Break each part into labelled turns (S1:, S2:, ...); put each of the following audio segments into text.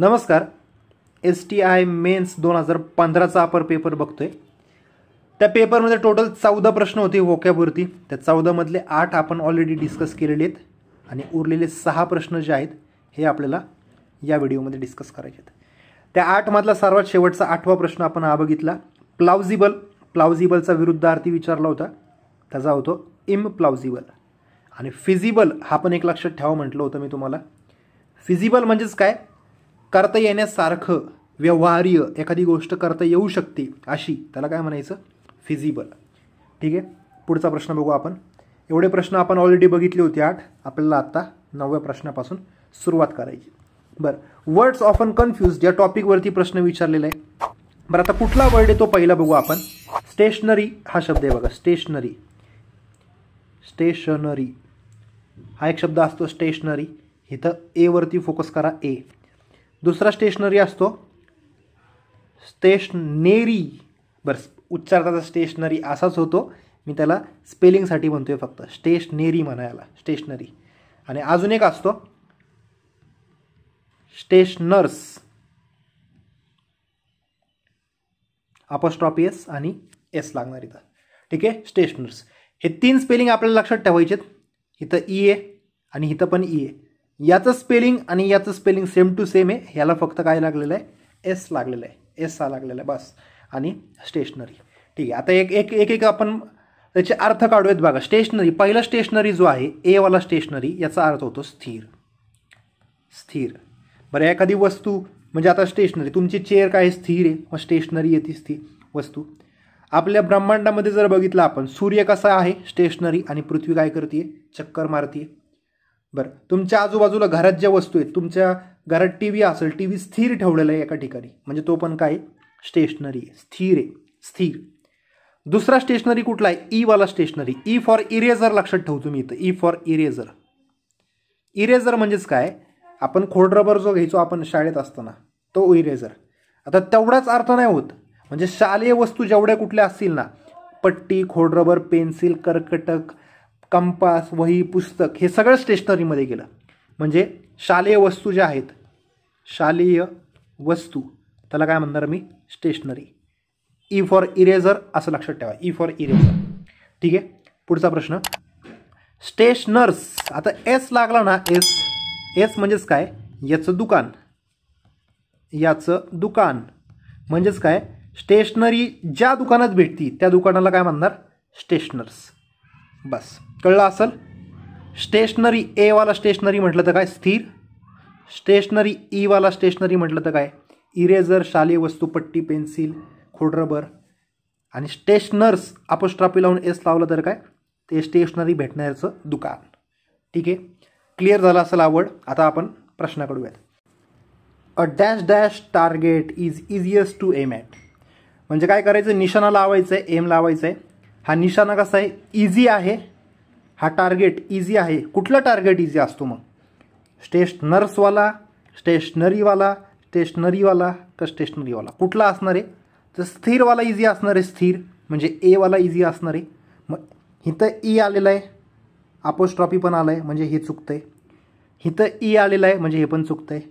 S1: नमस्कार S T I men's दोन हजार पंधराचा आपण पेपर बघतोय त्या पेपरमध्ये टोटल चौदा प्रश्न होते वोक्यावरती त्या चौदामधले आठ आपण ऑलरेडी डिस्कस केलेले आहेत आणि उरलेले सहा प्रश्न जे आहेत हे आपल्याला या व्हिडिओमध्ये डिस्कस करायचे आहेत त्या आठमधला सर्वात शेवटचा आठवा प्रश्न आपण हा बघितला प्लाउझिबल प्लाउझिबलचा विरुद्धार्थी विचारला होता त्याचा होतो इमप्लाउजिबल आणि फिजिबल हा पण एक लक्षात ठेवा म्हटलं होतं मी तुम्हाला फिजिबल म्हणजेच काय करता येण्यासारखं व्यवहार्य एखादी गोष्ट करता येऊ शकते अशी त्याला काय म्हणायचं फिजिबल ठीक आहे पुढचा प्रश्न बघू आपण एवढे प्रश्न आपण ऑलरेडी बघितले होते आठ आपल्याला आत्ता नवव्या प्रश्नापासून सुरुवात करायची बरं वर्ड्स ऑफन कन्फ्यूज या टॉपिकवरती प्रश्न विचारलेला आहे बरं आता कुठला वर्ड आहे तो पहिला बघू आपण स्टेशनरी हा शब्द आहे बघा स्टेशनरी स्टेशनरी हा एक शब्द असतो स्टेशनरी इथं एवरती फोकस करा ए दुसरा स्टेशनरी असतो स्टेशनेरी बरं उच्चारताचा स्टेशनरी असाच होतो मी त्याला स्पेलिंगसाठी म्हणतो आहे फक्त स्टेशनेरी म्हणायला स्टेशनरी आणि अजून एक असतो स्टेशनर्स अपॉस्ट्रॉपी एस आणि एस लागणार इथं ठीक आहे स्टेशनर्स हे तीन स्पेलिंग आपल्याला लक्षात ठेवायचे इथं ई e ए आणि इथं पण ई e ए याचं स्पेलिंग आणि याचं स्पेलिंग सेम टू सेम आहे ह्याला फक्त काय लागलेलं आहे एस लागलेलं आहे एस हा लागलेलं आहे बस आणि स्टेशनरी ठीक आहे आता एक एक एक एक आपण त्याचे अर्थ काढूयात बघा स्टेशनरी पहिला स्टेशनरी जो आहे एवाला स्टेशनरी याचा अर्थ होतो स्थिर स्थिर बरं एखादी वस्तू म्हणजे आता स्टेशनरी तुमची चेअर काय स्थिर आहे मग स्टेशनरी येते स्थिर वस्तू आपल्या ब्रह्मांडामध्ये जर बघितलं आपण सूर्य कसा आहे स्टेशनरी आणि पृथ्वी काय करते चक्कर मारते बरं तुमच्या आजूबाजूला घरात ज्या वस्तू आहेत तुमच्या घरात टी व्ही असेल टी व्ही स्थिर ठेवलेला आहे एका ठिकाणी म्हणजे तो पण काय स्टेशनरी आहे स्थिर आहे स्थिर दुसरा स्टेशनरी कुठला आहे ई e वाला स्टेशनरी ई फॉर इरेझर लक्षात ठेवू तुम्ही इथं ई फॉर इरेझर इरेझर म्हणजेच काय आपण खोडरबर जो घ्यायचो आपण शाळेत असताना तो इरेझर आता तेवढाच अर्थ नाही होत म्हणजे शालेय वस्तू जेवढ्या कुठल्या असतील ना पट्टी खोडरबर पेन्सिल कर्कटक कंपास वही पुस्तक हे सगळं स्टेशनरीमध्ये गेलं म्हणजे शालेय वस्तू ज्या आहेत शालेय वस्तू त्याला काय म्हणणार मी स्टेशनरी ई फॉर इरेझर असं लक्षात ठेवा ई फॉर इरेझर ठीक आहे पुढचा प्रश्न स्टेशनर्स आता एस लागला ना एस एस म्हणजेच काय याचं दुकान याचं दुकान म्हणजेच काय स्टेशनरी ज्या दुकानात भेटती त्या दुकानाला काय म्हणणार स्टेशनर्स बस कळलं असेल स्टेशनरी एवाला स्टेशनरी म्हटलं तर काय स्थिर स्टेशनरी ईवाला e स्टेशनरी म्हटलं तर काय इरेझर शालेय वस्तूपट्टी पेन्सिल खोडरबर आणि स्टेशनर्स आपोस्ट्रापी लावून एस लावलं तर काय ते स्टेशनरी भेटण्याचं दुकान ठीक आहे क्लिअर झालं असेल आवड आता आपण प्रश्नाकडूयात a dash dash target is easiest to aim at म्हणजे काय करायचं निशाणा लावायचं आहे एम लावायचं आहे हा निशाणा कसा आहे इझी आहे हा टार्गेट इझी आहे कुठला टार्गेट इझी असतो मग स्टेशनर्सवाला स्टेशनरीवाला स्टेशनरीवाला का स्टेशनरीवाला कुठला असणार आहे तर स्थिरवाला इझी असणार आहे स्थिर म्हणजे एवाला इझी असणार आहे मग हिथं ई आलेला आहे आपोस्ट्रॉपी पण आलं आहे म्हणजे हे चुकतं आहे हिथं ई e आलेलं आहे म्हणजे हे पण चुकतं आहे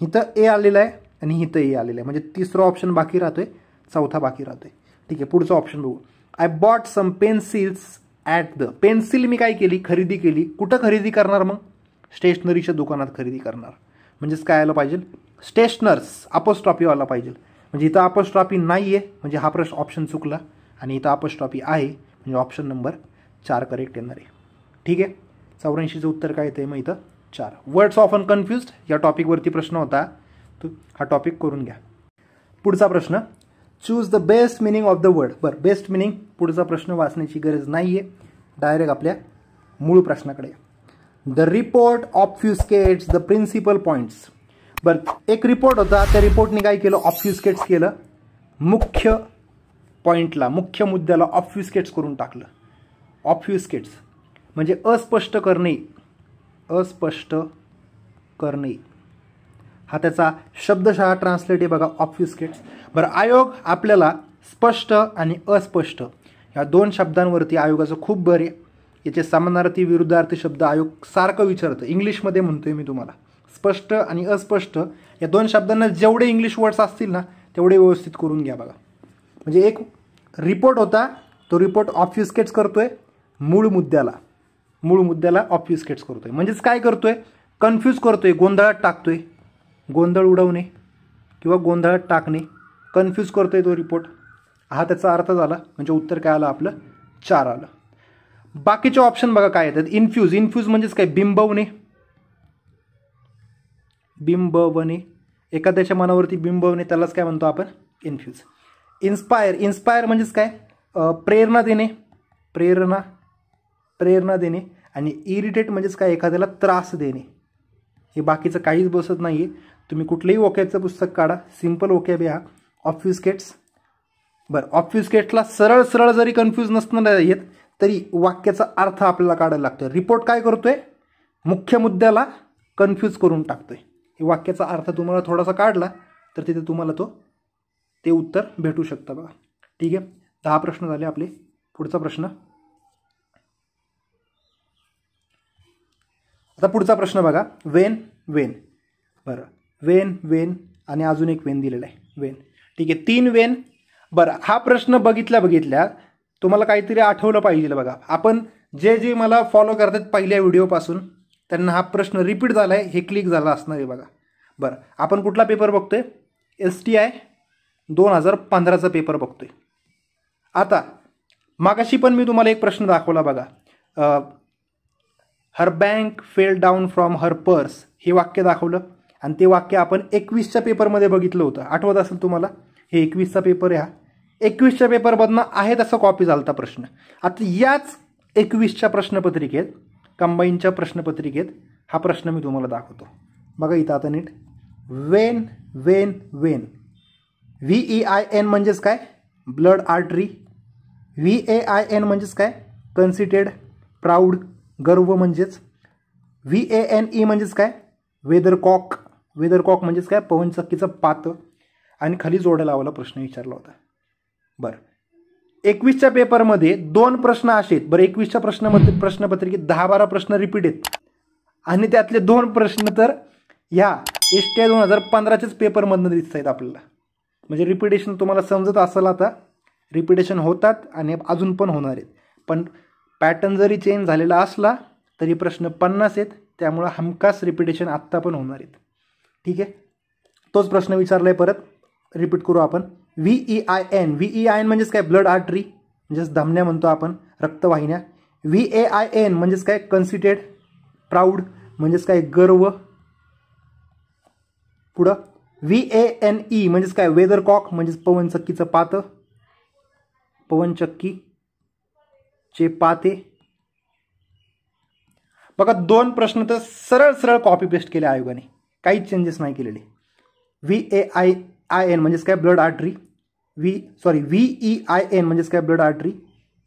S1: हिथं ए आलेलं आहे आणि हिथं ए e आलेलं आहे म्हणजे तिसरा ऑप्शन बाकी राहतो आहे चौथा बाकी राहतो आहे ठीक आहे पुढचं ऑप्शन बघू I bought some pencils at the pencil मी काय केली खरेदी केली कुठं खरेदी करणार मग स्टेशनरीच्या दुकानात खरेदी करणार म्हणजेच काय आलं पाहिजे स्टेशनर्स अपोस्ट्रॉपी आला पाहिजे म्हणजे इथं अपोस्ट्रॉपी नाही आहे म्हणजे हा प्रश्न ऑप्शन चुकला आणि इथं अपोस्ट्रॉपी आहे म्हणजे ऑप्शन नंबर चार करेक्ट येणार आहे ठीक आहे चौऱ्याऐंशीचं उत्तर काय येतं मग इथं चार वर्ड्स ऑफ अन कन्फ्युज्ड या टॉपिकवरती प्रश्न होता तो हा टॉपिक करून घ्या पुढचा प्रश्न choose the best meaning of the word बरं बेस्ट मिनिंग पुढचा प्रश्न वाचण्याची गरज नाही आहे डायरेक्ट आपल्या मूळ प्रश्नाकडे the report fuscates the principal points बरं एक रिपोर्ट होता त्या रिपोर्टने काय केलं ऑफ्युस्केट्स केलं मुख्य पॉईंटला मुख्य मुद्द्याला ऑफ्युस्केट्स करून टाकलं ऑफ्युस्केट्स म्हणजे अस्पष्ट करणे अस्पष्ट करणे हा त्याचा शब्दशः ट्रान्सलेट आहे बघा ऑफ्युस्केट्स बरं आयोग आपल्याला स्पष्ट आणि अस्पष्ट या दोन शब्दांवरती आयोगाचं खूप भर आहे याचे समानार्थी विरुद्धार्थी शब्द आयोग सारखं विचारतं इंग्लिशमध्ये म्हणतोय मी तुम्हाला स्पष्ट आणि अस्पष्ट या दोन शब्दांना जेवढे इंग्लिश वर्ड्स असतील ना तेवढे व्यवस्थित करून घ्या बघा म्हणजे एक रिपोर्ट होता तो रिपोर्ट ऑफ्युस्केट्स करतो आहे मूळ मुद्द्याला मूळ मुद्द्याला ऑफ्युस्केट्स करतो आहे म्हणजेच काय करतो आहे कन्फ्यूज करतो आहे गोंधळात टाकतो आहे गोंधळ उडवणे किंवा गोंधळात टाकणे कन्फ्यूज करतोय तो रिपोर्ट हा त्याचा अर्थ झाला म्हणजे उत्तर काय आलं आपलं चार आलं बाकीचे ऑप्शन बघा काय येतात इन्फ्यूज इन्फ्यूज म्हणजेच काय बिंबवणे बिंबवणे एखाद्याच्या मनावरती बिंबवणे त्यालाच काय म्हणतो आपण इन्फ्यूज इन्स्पायर इन्स्पायर म्हणजेच काय प्रेरणा देणे प्रेरणा प्रेरणा देणे आणि इरिटेट म्हणजेच काय एखाद्याला त्रास देणे हे बाकीचं काहीच बसत नाही तुम्ही कुठलंही ओक्याचं पुस्तक काढा सिम्पल ओक्या बी हा ऑफ्युस्केट्स बरं ऑफ्युस्केट्सला सरळ सरळ जरी कन्फ्यूज नसणार येत तरी वाक्याचा अर्थ आपल्याला काढायला लागतो रिपोर्ट काय करतोय मुख्य मुद्द्याला कन्फ्यूज करून टाकतोय वाक्याचा अर्थ तुम्हाला थोडासा काढला तर तिथे तुम्हाला तो ते उत्तर भेटू शकतं बघा ठीक आहे दहा प्रश्न झाले आपले पुढचा प्रश्न आता पुढचा प्रश्न बघा वेन वेन बरं वेन वेन आणि अजून एक वेन दिलेला आहे वेन ठीक आहे तीन वेन बरं हा प्रश्न बघितल्या बघितल्या तुम्हाला काहीतरी आठवलं पाहिजे बघा आपण जे जे मला फॉलो करतात पहिल्या व्हिडिओपासून त्यांना हा प्रश्न रिपीट झाला आहे हे क्लिक झाला असणार आहे बघा बरं आपण कुठला पेपर बघतोय एस टी आय दोन हजार पंधराचा पेपर बघतोय आता मागाशी पण मी तुम्हाला एक प्रश्न दाखवला बघा her bank fell down from her purse हे वाक्य दाखवलं आणि ते वाक्य आपण एकवीसच्या पेपरमध्ये बघितलं होतं आठवत असेल तुम्हाला हे एकवीसचा पेपर ह्या एकवीसच्या पेपरमधनं आहे तसं कॉपी झालता प्रश्न आता याच एकवीसच्या प्रश्नपत्रिकेत कंबाईनच्या प्रश्नपत्रिकेत हा प्रश्न मी तुम्हाला दाखवतो बघा इथं आता नीट vein vein vein V E I N म्हणजेच काय blood artery V A I N म्हणजेच काय कन्सिटेड प्राऊड गर्व म्हणजेच व्ही ए एन ई म्हणजेच काय वेदर कॉक वेदरकॉक म्हणजेच काय पवनचक्कीचं पातं आणि खाली जोडा लावायला प्रश्न विचारला होता बरं एकवीसच्या पेपरमध्ये दोन प्रश्न असे आहेत बरं एकवीसच्या प्रश्नामध्ये प्रश्नपत्रिकेत दहा बारा प्रश्न रिपीट आहेत आणि त्यातले दोन प्रश्न तर ह्या एस टी आय दोन हजार पंधराच्याच पेपरमधनं दिसत आहेत आपल्याला म्हणजे रिपिटेशन तुम्हाला समजत असेल आता रिपिटेशन होतात आणि अजून पण होणार आहेत पण पॅटर्न जरी चेंज झालेला असला तरी प्रश्न पन्नास आहेत त्यामुळं हमखास रिपिटेशन आत्ता पण होणार आहेत ठीक आहे तोच प्रश्न विचारलाय परत रिपीट करू आपण V E I N V E I N म्हणजेच काय ब्लड आर्टरी म्हणजेच धमण्या म्हणतो आपण रक्तवाहिन्या व्ही ए आय एन म्हणजेच काय कन्सिटेड प्राऊड म्हणजेच काय गर्व पुढं व्ही ए एन ई म्हणजेच काय वेदरकॉक म्हणजेच पवनचक्कीचं पात पवनचक्की चे पाते बघा दोन प्रश्न तर सरळ सरळ कॉपी पेस्ट केले आयोगाने काहीच चेंजेस नाही केलेले V A I I N म्हणजेच काय blood artery V sorry V E I N म्हणजेच काय blood artery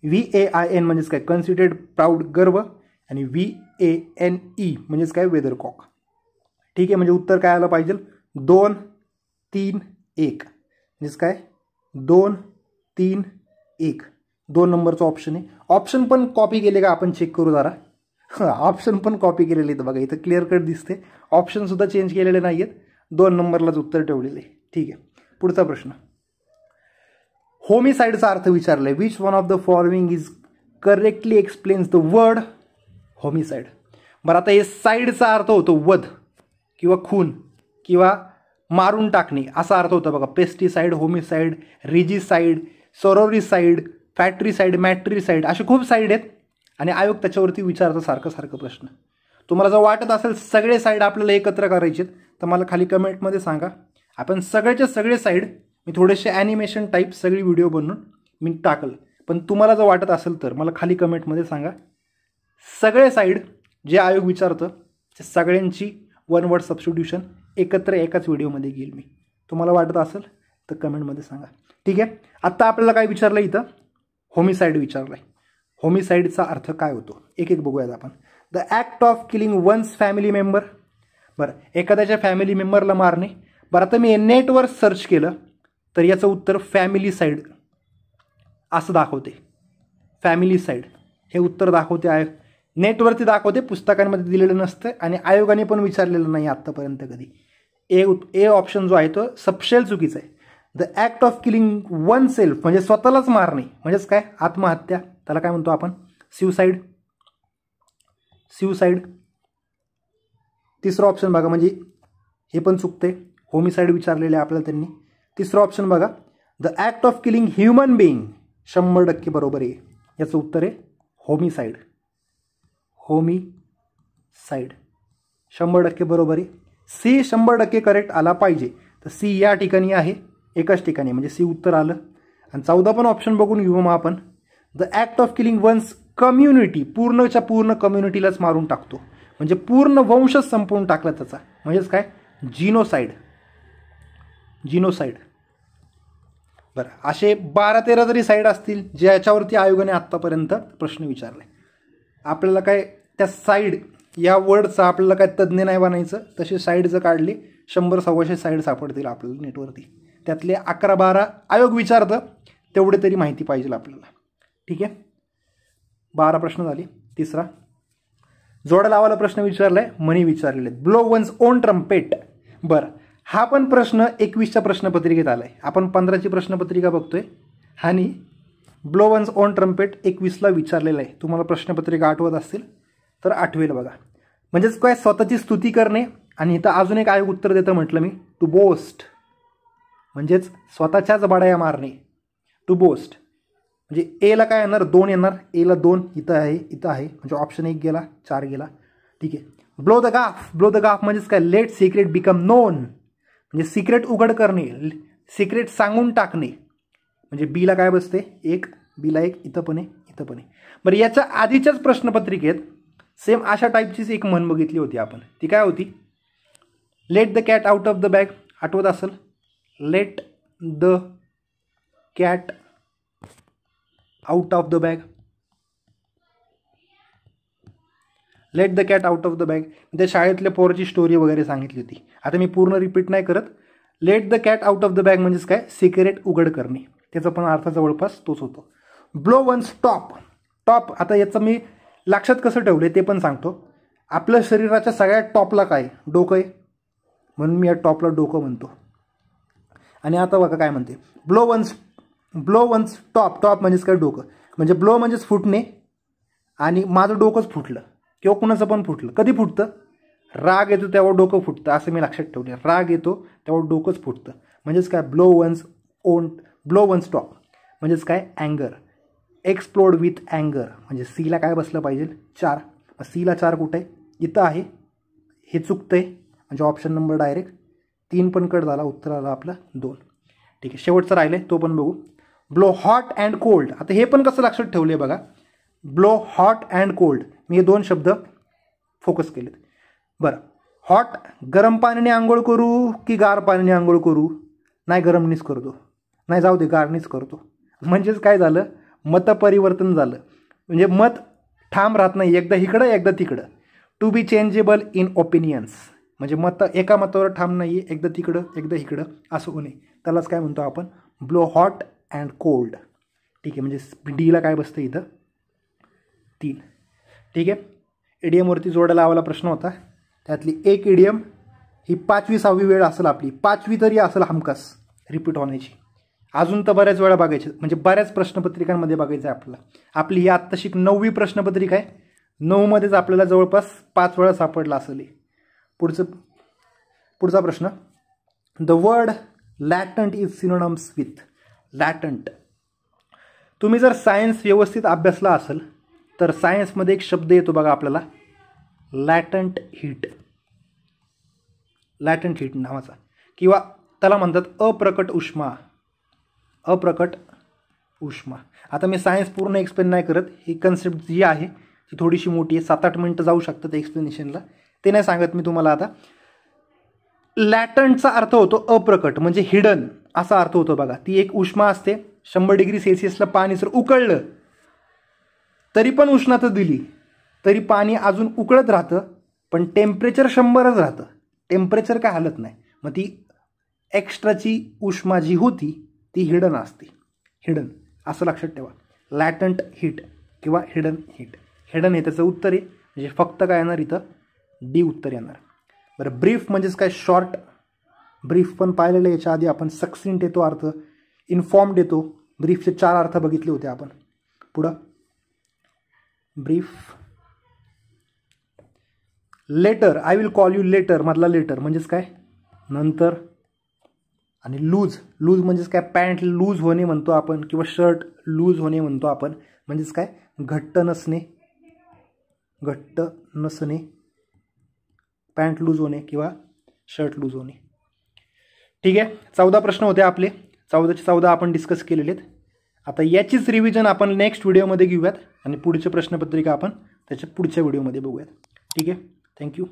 S1: V A I N म्हणजेच काय कन्सिटेड प्राऊड गर्व आणि व्ही ए एन ई म्हणजेच काय वेदरकॉक ठीक आहे म्हणजे उत्तर काय आलं पाहिजे दोन तीन एक म्हणजेच काय दोन तीन एक दोन नंबरचं ऑप्शन आहे ऑप्शन पण कॉपी केले का आपण चेक करू जरा हां ऑप्शन पण कॉपी केलेले आहेत बघा इथं क्लिअर कट दिसते ऑप्शनसुद्धा चेंज केलेले नाही आहेत दोन नंबरलाच उत्तर ठेवलेले आहे ठीक आहे पुढचा प्रश्न होमिसाईडचा अर्थ विचारला आहे which one of the following is correctly explains the word homicide बरं आता हे साईडचा अर्थ होतो वध किंवा खून किंवा मारून टाकणे असा अर्थ होता बघा पेस्टिसाईड होमिसाईड रिजिसाईड सरोरिसाईड मॅट्री मॅट्रीसाईड असे खूप साईड आहेत आणि आयोग त्याच्यावरती विचारतो सारखं सारखं प्रश्न तुम्हाला जर वाटत असेल सगळे साईड आपल्याला एकत्र करायचे तर मला खाली कमेंटमध्ये सांगा आपण सगळ्याच्या सगळे साईड मी थोडेसे ॲनिमेशन टाईप सगळी व्हिडिओ बनवून मी टाकल पण तुम्हाला जर वाटत असेल तर मला खाली कमेंटमध्ये सांगा सगळे साईड जे आयोग विचारतं ते सगळ्यांची वन वर्ड सबस्टिट्यूशन एकत्र एकाच व्हिडिओमध्ये घेईल मी तुम्हाला वाटत असेल तर कमेंटमध्ये सांगा ठीक आहे आत्ता आपल्याला काय विचारलं इथं होमिसाईड विचारलं आहे होमिसाईडचा अर्थ काय होतो एक एक बघूयात आपण the act of killing one's family member बरं एखाद्याच्या फॅमिली मेंबरला मारणे बरं आता मी नेटवर सर्च केलं तर याचं उत्तर फॅमिली साईड असं दाखवते फॅमिली साईड हे उत्तर दाखवते आयोग नेटवरती दाखवते पुस्तकांमध्ये दिलेलं नसतं आणि आयोगाने पण विचारलेलं नाही आत्तापर्यंत कधी ए ए ऑप्शन जो आहे तो सपशेल चुकीचं आहे the act of killing one self म्हणजे स्वतःलाच मारणे म्हणजेच काय आत्महत्या त्याला काय म्हणतो आपण सिवसाईड सिवसाईड तिसरं ऑप्शन बघा म्हणजे हे पण चुकते होमिसाईड विचारलेले आपल्याला त्यांनी तिसरं ऑप्शन बघा the act of killing human being शंभर टक्के बरोबर आहे याचं उत्तर आहे होमिसाईड साईड शंभर टक्के बरोबर आहे सी शंभर टक्के करेक्ट आला पाहिजे तर सी या ठिकाणी आहे एकाच ठिकाणी म्हणजे सी उत्तर आलं आणि चौदा पण ऑप्शन बघून घेऊ मग आपण the act of killing one's community पूर्णच्या पूर्ण कम्युनिटीलाच मारून टाकतो म्हणजे पूर्ण वंशच संपवून टाकला त्याचा म्हणजेच काय जिनोसाईड जिनोसाईड बरं असे बारा तेरा तरी साईड असतील जे याच्यावरती आयोगाने आत्तापर्यंत प्रश्न विचारले आपल्याला काय त्या साईड या वर्डचा आपल्याला काय तज्ज्ञ नाही बनायचं तशी साईड जर काढली शंभर सव्वाशे साईड सापडतील आपल्याला नेटवरती त्यातले अकरा बारा आयोग विचारतं तेवढे तरी माहिती पाहिजे आपल्याला ठीक आहे बारा प्रश्न झाले तिसरा जोडा लावायला प्रश्न विचारला आहे म्हणी विचारलेले ब्लो वन्स ओन ट्रम्पेट बरं हा पण प्रश्न एकवीसच्या प्रश्नपत्रिकेत आला आहे आपण पंधराची प्रश्नपत्रिका बघतोय आणि ब्लो वन्स ओन ट्रम्पेट एकवीसला विचारलेला आहे तुम्हाला प्रश्नपत्रिका आठवत असतील तर आठवेल बघा म्हणजेच काय स्वतःची स्तुती करणे आणि इथं अजून एक आयोग उत्तर देतं म्हटलं मी टू बोस्ट म्हणजेच स्वतःच्याच बाडाया मारणे टू बोस्ट म्हणजे एला काय येणार दोन येणार एला दोन इथं आहे इथं आहे म्हणजे ऑप्शन एक गेला चार गेला ठीक आहे blow the gaff blow the gaff म्हणजेच काय लेट सिक्रेट बिकम नोन म्हणजे सिक्रेट उघड करणे सिक्रेट सांगून टाकणे म्हणजे बीला काय बसते एक बीला एक इथं पण आहे इथं पण आहे बरं याच्या आधीच्याच प्रश्नपत्रिकेत सेम अशा टाईपचीच एक म्हण बघितली होती आपण ती काय होती let the cat out of the bag आठवत असेल let the cat out of the bag let the cat out of the bag त्या शाळेतल्या पोराची स्टोरी वगैरे सांगितली होती आता मी पूर्ण रिपीट नाही करत let the cat out of the bag म्हणजेच काय सिकरेट उघड करणे त्याचा पण अर्थ जवळपास तोच होतो ब्लो वन्स टॉप टॉप आता याचं मी लक्षात कसं ठेवले ते पण सांगतो आपल्या शरीराच्या सगळ्या टॉपला काय डोकं आहे म्हणून मी या टॉपला डोकं म्हणतो आणि आता बघा काय म्हणते blow one's blow one's top top म्हणजेच काय डोकं म्हणजे ब्लो म्हणजेच फुटणे आणि माझं डोकंच फुटलं किंवा कुणाचं पण फुटलं कधी फुटतं राग येतो त्यावर डोकं फुटतं असं मी लक्षात ठेवले राग येतो त्यावर डोकंच फुटतं म्हणजेच काय blow one's own blow one's top म्हणजेच काय अँगर एक्सप्लोड विथ अँगर म्हणजे सीला काय बसलं पाहिजे चार सीला चार कुठे इथं आहे हे चुकतं आहे म्हणजे ऑप्शन नंबर डायरेक्ट तीन पण कट झाला उत्तर आलं आपलं दोन ठीक आहे शेवटचं राहिलं आहे तो पण बघू ब्लो हॉट अँड कोल्ड आता हे पण कसं लक्षात आहे बघा ब्लो हॉट अँड कोल्ड मी हे दोन शब्द फोकस केलेत बरं हॉट गरम पाण्याने आंघोळ करू की गार पाण्याने आंघोळ करू नाही गरमनीच करतो नाही जाऊ दे गारनीच करतो म्हणजेच काय झालं मतपरिवर्तन झालं म्हणजे मत ठाम राहत नाही एकदा इकडं एकदा तिकडं to be changeable in opinions म्हणजे मत एका मतावर ठाम नाही एकदा तिकडं एकदा इकडं असं होणे त्यालाच काय म्हणतो आपण ब्लो हॉट अँड कोल्ड ठीक आहे म्हणजे डीला काय बसतं इथं तीन ठीक आहे ईडीएमवरती जोडायला आवाला प्रश्न होता त्यातली एक एम ही पाचवी सहावी वेळ असेल आपली पाचवी तरी असेल हमखास रिपीट होण्याची अजून तर बऱ्याच वेळा बघायचे म्हणजे बऱ्याच प्रश्नपत्रिकांमध्ये बघायचं आहे आपल्याला आपली ही एक नववी प्रश्नपत्रिका आहे नऊमध्येच आपल्याला जवळपास पाच वेळा सापडला असेल पुढचं पुढचा प्रश्न the word latent is synonyms with latent तुम्ही जर सायन्स व्यवस्थित अभ्यासला असेल तर सायन्समध्ये एक शब्द येतो बघा आपल्याला लॅटंट हीट लॅटंट हीट नावाचा किंवा त्याला म्हणतात अप्रकट उष्मा अप्रकट उष्मा आता मी सायन्स पूर्ण एक्सप्लेन नाही करत ही कन्सेप्ट जी आहे ती थोडीशी मोठी आहे सात आठ मिनटं जाऊ शकतात एक्सप्लेनेशनला ते नाही सांगत मी तुम्हाला आता लॅटंटचा अर्थ होतो अप्रकट म्हणजे हिडन असा अर्थ होतो बघा ती एक उष्मा असते शंभर डिग्री सेल्सिअसला पाणी जर उकळलं तरी पण उष्णता दिली तरी पाणी अजून उकळत राहतं पण टेम्परेचर शंभरच राहतं टेम्परेचर काय हलत नाही मग ती एक्स्ट्राची उष्मा जी होती ती हिडन असते हिडन असं लक्षात ठेवा लॅटंट हिट किंवा हिडन हिट हिडन हे त्याचं उत्तर आहे म्हणजे फक्त काय येणार इथं डी उत्तर येणार बरं ब्रीफ म्हणजेच काय शॉर्ट ब्रीफ पण पाहिलेलं याच्या आधी आपण सक्सिंट येतो अर्थ इन्फॉर्म्ड येतो ब्रीफचे चार अर्थ बघितले होते आपण पुढं brief later I will call you later मधला लेटर म्हणजेच काय नंतर आणि लूज लूज म्हणजेच काय पॅन्ट लूज होणे म्हणतो आपण किंवा शर्ट लूज होणे म्हणतो आपण म्हणजेच काय घट्ट नसणे घट्ट नसणे पॅन्ट लूज होणे किंवा शर्ट लूज होणे ठीक आहे चौदा प्रश्न होते आपले चौदाचे चौदा आपण डिस्कस केलेले आहेत आता याचीच रिव्हिजन आपण नेक्स्ट व्हिडिओमध्ये घेऊयात आणि पुढच्या प्रश्नपत्रिका आपण त्याच्या पुढच्या व्हिडिओमध्ये बघूयात ठीक आहे थँक्यू